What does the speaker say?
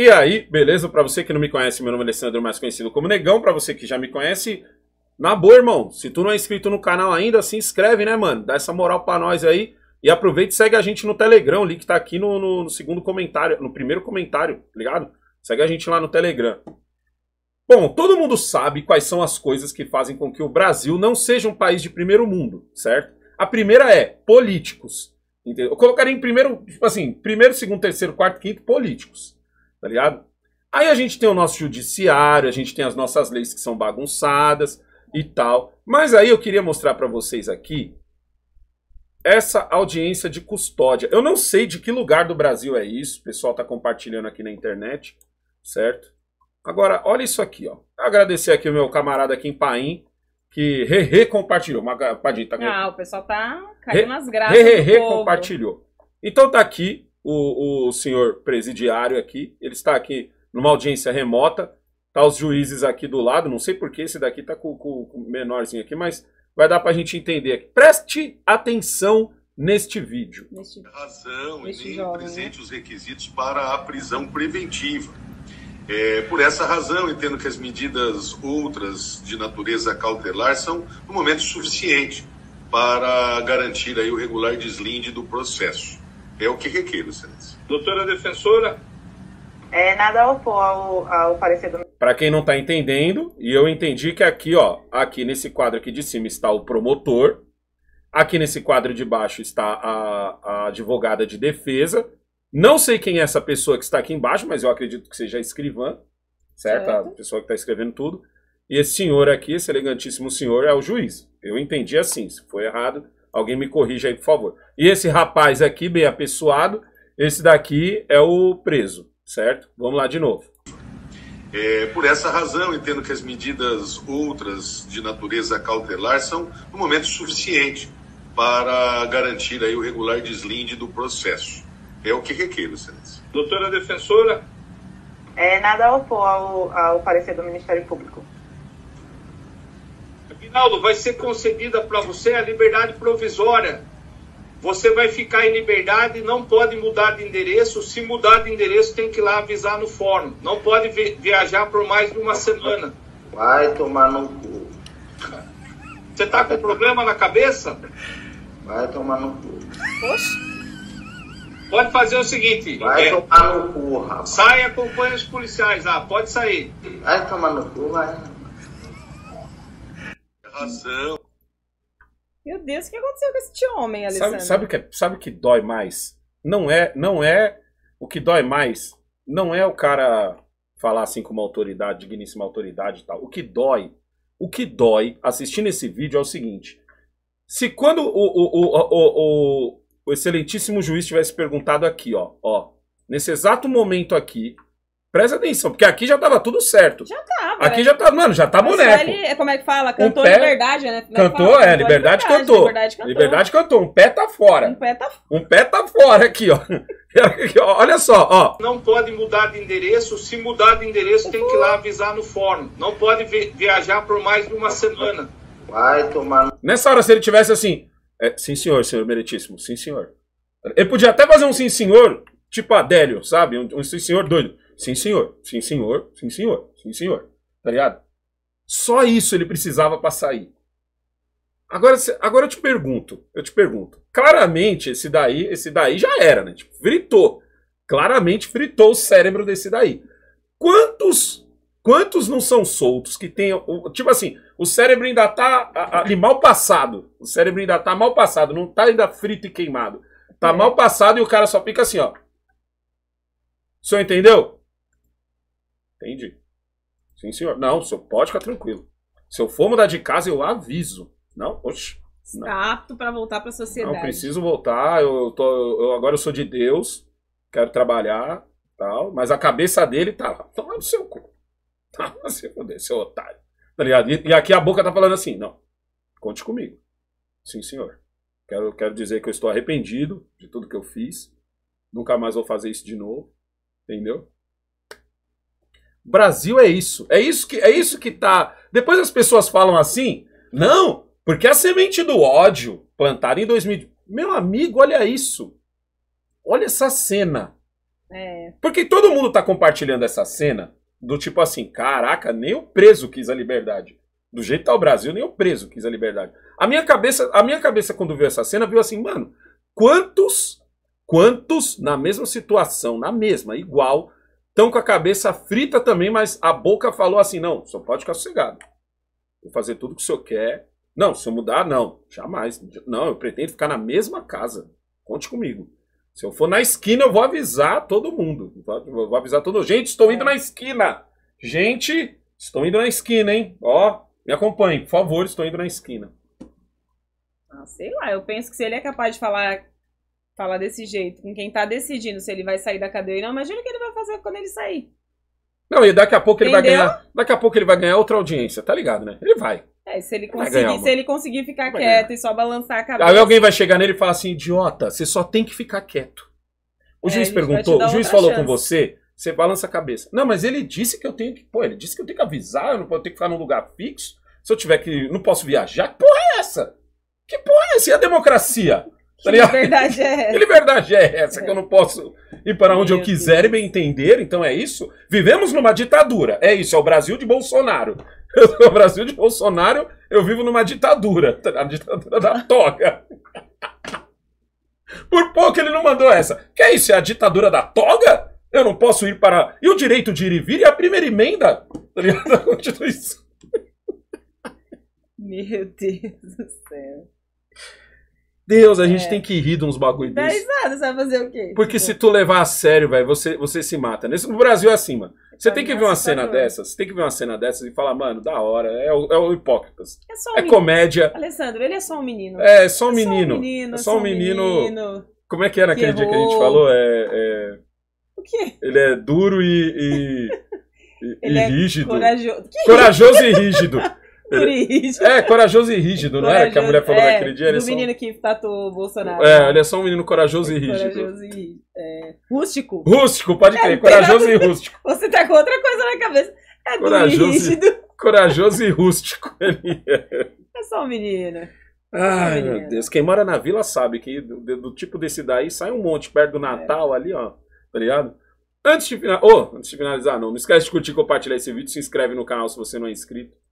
E aí, beleza? Para você que não me conhece, meu nome é Alessandro, mais conhecido como Negão. Para você que já me conhece, na boa, irmão. Se tu não é inscrito no canal ainda, se inscreve, né, mano? Dá essa moral para nós aí. E aproveita e segue a gente no Telegram. O link tá aqui no, no, no segundo comentário, no primeiro comentário, tá ligado? Segue a gente lá no Telegram. Bom, todo mundo sabe quais são as coisas que fazem com que o Brasil não seja um país de primeiro mundo, certo? A primeira é políticos. Entendeu? Eu colocaria em primeiro, tipo assim, primeiro, segundo, terceiro, quarto, quinto, políticos tá ligado? Aí a gente tem o nosso judiciário, a gente tem as nossas leis que são bagunçadas e tal. Mas aí eu queria mostrar para vocês aqui essa audiência de custódia. Eu não sei de que lugar do Brasil é isso, o pessoal tá compartilhando aqui na internet, certo? Agora, olha isso aqui, ó. Agradecer aqui o meu camarada aqui em Paim, que re, re compartilhou. Padinho, tá... Ah, o pessoal tá caindo re, nas graças. Re, re, re compartilhou. Então tá aqui o, o senhor presidiário aqui, ele está aqui numa audiência remota, tá os juízes aqui do lado, não sei por que esse daqui tá com o menorzinho aqui, mas vai dar para a gente entender aqui. Preste atenção neste vídeo. Neste... Razão neste e nem presente né? os requisitos para a prisão preventiva. É, por essa razão, entendo que as medidas outras de natureza cautelar são, no momento, suficiente para garantir aí o regular deslinde do processo. É o que requer, excelência. Doutora defensora? É nada a opor ao, ao parecer do. Para quem não está entendendo, e eu entendi que aqui, ó, aqui nesse quadro aqui de cima está o promotor, aqui nesse quadro de baixo está a, a advogada de defesa. Não sei quem é essa pessoa que está aqui embaixo, mas eu acredito que seja a escrivã, certo? certo. A pessoa que está escrevendo tudo. E esse senhor aqui, esse elegantíssimo senhor, é o juiz. Eu entendi assim. Se foi errado, Alguém me corrija aí, por favor. E esse rapaz aqui, bem apessoado, esse daqui é o preso, certo? Vamos lá de novo. É, por essa razão, entendo que as medidas outras de natureza cautelar são, no momento, suficiente para garantir aí o regular deslinde do processo. É o que requer, excelência. Doutora defensora? É, nada opor ao, ao parecer do Ministério Público. Aguinaldo, vai ser concedida para você a liberdade provisória. Você vai ficar em liberdade, não pode mudar de endereço. Se mudar de endereço, tem que ir lá avisar no fórum. Não pode viajar por mais de uma semana. Vai tomar no cu. Você tá com problema na cabeça? Vai tomar no cu. Pode fazer o seguinte. Vai é, tomar no cu, rapaz. Sai e acompanha os policiais lá. Pode sair. Vai tomar no cu, vai razão. Meu Deus, o que aconteceu com esse homem, Alessandro? Sabe, sabe o que, é, sabe que dói mais? Não é, não é o que dói mais. Não é o cara falar assim com uma autoridade, digníssima autoridade e tal. O que dói, o que dói assistindo esse vídeo é o seguinte. Se quando o, o, o, o, o excelentíssimo juiz tivesse perguntado aqui, ó, ó, nesse exato momento aqui, Presta atenção, porque aqui já tava tudo certo. Já tava. Aqui é. já tá, mano, já tá boneco. Ele, é, como é que fala? Cantou um pé, liberdade, né? Como é cantou, é, liberdade, liberdade, cantou. liberdade, cantou. Liberdade cantou. Um pé tá fora. Um pé tá fora. Um pé tá fora aqui, ó. Olha só, ó. Não pode mudar de endereço. Se mudar de endereço, uhum. tem que ir lá avisar no fórum. Não pode viajar por mais de uma semana. Vai tomar. Nessa hora, se ele tivesse assim. É, sim, senhor, senhor meritíssimo. Sim, senhor. Ele podia até fazer um sim, senhor, tipo Adélio, sabe? Um, um sim, senhor doido. Sim, senhor. Sim, senhor. Sim, senhor. Sim, senhor. Tá ligado? Só isso ele precisava para sair. Agora, agora eu te pergunto, eu te pergunto. Claramente esse daí, esse daí já era, né? Tipo, fritou. Claramente fritou o cérebro desse daí. Quantos quantos não são soltos que tem tipo assim, o cérebro ainda tá ali mal passado. O cérebro ainda tá mal passado, não tá ainda frito e queimado. Tá é. mal passado e o cara só fica assim, ó. O senhor entendeu? Entendi. Sim, senhor. Não, o senhor pode ficar tranquilo. Se eu for mudar de casa, eu aviso. Não, oxe. Está apto para voltar para a sociedade. Não, preciso voltar. Eu tô, eu, agora eu sou de Deus. Quero trabalhar, tal. Mas a cabeça dele tá lá. Toma no seu cu. Tá no seu poder, seu otário. Tá ligado? E, e aqui a boca tá falando assim, não. Conte comigo. Sim, senhor. Quero, quero dizer que eu estou arrependido de tudo que eu fiz. Nunca mais vou fazer isso de novo. Entendeu? Brasil é isso. É isso que é isso que tá. Depois as pessoas falam assim: "Não, porque a semente do ódio plantada em 2000". Meu amigo, olha isso. Olha essa cena. É. Porque todo mundo tá compartilhando essa cena do tipo assim, caraca, nem o preso quis a liberdade. Do jeito que tá o Brasil, nem o preso quis a liberdade. A minha cabeça, a minha cabeça quando viu essa cena, viu assim, mano, quantos quantos na mesma situação, na mesma, igual, estão com a cabeça frita também, mas a boca falou assim: não, só pode ficar sossegado. Vou fazer tudo o que o senhor quer. Não, se eu mudar, não. Jamais. Não, eu pretendo ficar na mesma casa. Conte comigo. Se eu for na esquina, eu vou avisar todo mundo. vou avisar todo mundo. Gente, estou indo é. na esquina. Gente, estou indo na esquina, hein? Ó, me acompanhe, por favor, estou indo na esquina. Ah, sei lá, eu penso que se ele é capaz de falar falar desse jeito com quem tá decidindo se ele vai sair da cadeia ou não, imagina o que ele vai fazer quando ele sair. Não, e daqui a pouco Entendeu? ele vai ganhar. Daqui a pouco ele vai ganhar outra audiência, tá ligado, né? Ele vai. É, se ele conseguir, ganhar, se ele conseguir ficar quieto ganhar. e só balançar a cabeça. Aí alguém vai chegar nele e falar assim, idiota, você só tem que ficar quieto. O é, juiz perguntou, o juiz falou chance. com você, você balança a cabeça. Não, mas ele disse que eu tenho que. Pô, ele disse que eu tenho que avisar, eu não posso ter que ficar num lugar fixo. Se eu tiver que. não posso viajar, que porra é essa? Que porra é essa? E a democracia? Que tá liberdade é essa? Que liberdade é essa? Que eu não é. posso ir para onde Meu eu quiser Deus. e me entender, então é isso? Vivemos numa ditadura, é isso, é o Brasil de Bolsonaro. Eu sou o Brasil de Bolsonaro, eu vivo numa ditadura, a ditadura da toga. Por pouco ele não mandou essa. Que é isso, é a ditadura da toga? Eu não posso ir para... E o direito de ir e vir e é a primeira emenda tá da Constituição? Meu Deus do céu. Deus, a gente é. tem que rir de uns bagulho desse. Dá risada, vai fazer o quê? Porque se tu levar a sério, velho, você, você se mata. Nesse, né? no Brasil é assim, mano. Você tem que ver uma cena dessa, dessas, você tem que ver uma cena dessas e falar, mano, da hora, é o, é o Hipócritas. É, só um é menino. comédia. Alessandro, ele é só um menino. É, é só um menino. É só um menino. É só um menino. menino. Como é que era naquele dia que a gente falou? É, é, O quê? Ele é duro e... e... e, e é rígido. Corajoso. Que? Corajoso e rígido. É, corajoso e rígido, não é? Que a mulher falou é, naquele dia. Do é são... menino que tatuou o Bolsonaro. É, ele é só um menino corajoso e rígido. Corajoso e é, Rústico. Rústico, pode é, crer. É, corajoso e rústico. Você tá com outra coisa na cabeça. É corajoso, e rígido. Corajoso e rústico. Ele é. é só um menino. É Ai, meu Deus. Quem mora na vila sabe que do, do, tipo desse daí sai um monte perto do Natal ali, ó. Tá ligado? Antes de, oh, antes de finalizar, não, não esquece de curtir e compartilhar esse vídeo. Se inscreve no canal se você não é inscrito.